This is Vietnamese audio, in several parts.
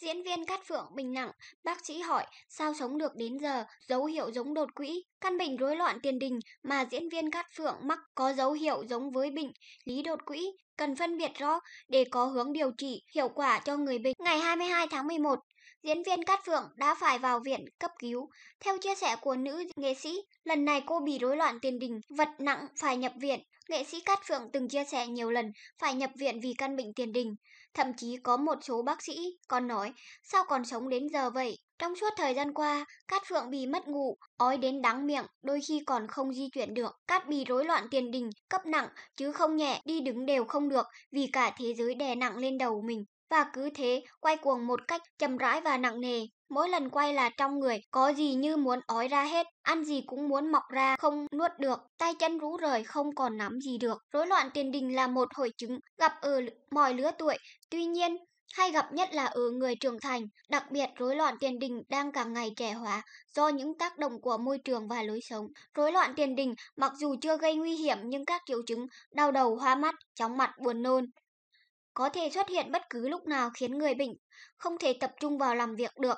Diễn viên Cát Phượng bình nặng, bác sĩ hỏi sao sống được đến giờ, dấu hiệu giống đột quỵ Căn bệnh rối loạn tiền đình mà diễn viên Cát Phượng mắc có dấu hiệu giống với bệnh lý đột quỵ cần phân biệt rõ để có hướng điều trị hiệu quả cho người bệnh. Ngày 22 tháng 11, diễn viên Cát Phượng đã phải vào viện cấp cứu. Theo chia sẻ của nữ nghệ sĩ, lần này cô bị rối loạn tiền đình, vật nặng phải nhập viện. Nghệ sĩ Cát Phượng từng chia sẻ nhiều lần phải nhập viện vì căn bệnh tiền đình. Thậm chí có một số bác sĩ còn nói, sao còn sống đến giờ vậy? Trong suốt thời gian qua, Cát Phượng bị mất ngủ, ói đến đắng miệng, đôi khi còn không di chuyển được. Cát bị rối loạn tiền đình, cấp nặng, chứ không nhẹ, đi đứng đều không được vì cả thế giới đè nặng lên đầu mình và cứ thế quay cuồng một cách chậm rãi và nặng nề. Mỗi lần quay là trong người có gì như muốn ói ra hết, ăn gì cũng muốn mọc ra, không nuốt được, tay chân rũ rời không còn nắm gì được. Rối loạn tiền đình là một hội chứng gặp ở mọi lứa tuổi, tuy nhiên hay gặp nhất là ở người trưởng thành, đặc biệt rối loạn tiền đình đang càng ngày trẻ hóa do những tác động của môi trường và lối sống. Rối loạn tiền đình mặc dù chưa gây nguy hiểm nhưng các triệu chứng đau đầu, hoa mắt, chóng mặt, buồn nôn, có thể xuất hiện bất cứ lúc nào khiến người bệnh không thể tập trung vào làm việc được.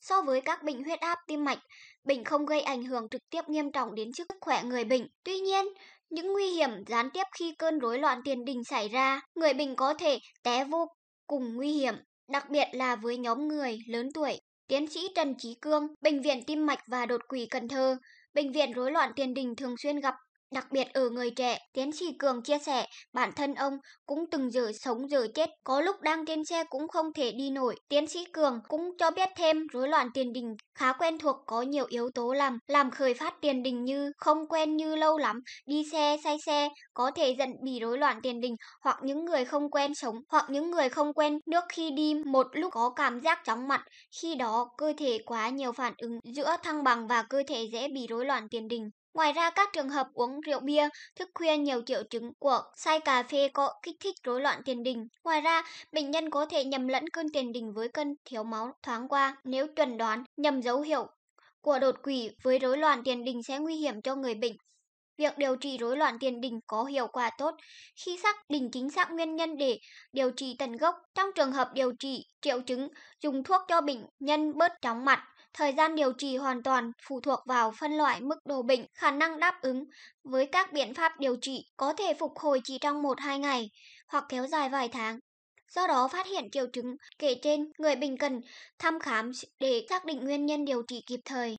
So với các bệnh huyết áp tim mạch, bệnh không gây ảnh hưởng trực tiếp nghiêm trọng đến sức khỏe người bệnh. Tuy nhiên, những nguy hiểm gián tiếp khi cơn rối loạn tiền đình xảy ra, người bệnh có thể té vô cùng nguy hiểm, đặc biệt là với nhóm người lớn tuổi. Tiến sĩ Trần Trí Cương, Bệnh viện Tim mạch và Đột quỵ Cần Thơ, bệnh viện rối loạn tiền đình thường xuyên gặp Đặc biệt ở người trẻ, tiến sĩ Cường chia sẻ, bản thân ông cũng từng giờ sống giờ chết, có lúc đang trên xe cũng không thể đi nổi. Tiến sĩ Cường cũng cho biết thêm rối loạn tiền đình khá quen thuộc có nhiều yếu tố làm làm khởi phát tiền đình như không quen như lâu lắm, đi xe say xe có thể dẫn bị rối loạn tiền đình hoặc những người không quen sống hoặc những người không quen nước khi đi một lúc có cảm giác chóng mặt, khi đó cơ thể quá nhiều phản ứng giữa thăng bằng và cơ thể dễ bị rối loạn tiền đình. Ngoài ra, các trường hợp uống rượu bia, thức khuya nhiều triệu chứng của say cà phê có kích thích rối loạn tiền đình. Ngoài ra, bệnh nhân có thể nhầm lẫn cơn tiền đình với cơn thiếu máu thoáng qua nếu chuẩn đoán nhầm dấu hiệu của đột quỵ với rối loạn tiền đình sẽ nguy hiểm cho người bệnh. Việc điều trị rối loạn tiền đình có hiệu quả tốt khi xác định chính xác nguyên nhân để điều trị tận gốc. Trong trường hợp điều trị triệu chứng, dùng thuốc cho bệnh nhân bớt chóng mặt, thời gian điều trị hoàn toàn phụ thuộc vào phân loại mức độ bệnh, khả năng đáp ứng với các biện pháp điều trị có thể phục hồi chỉ trong 1-2 ngày hoặc kéo dài vài tháng. Do đó phát hiện triệu chứng kể trên, người bệnh cần thăm khám để xác định nguyên nhân điều trị kịp thời.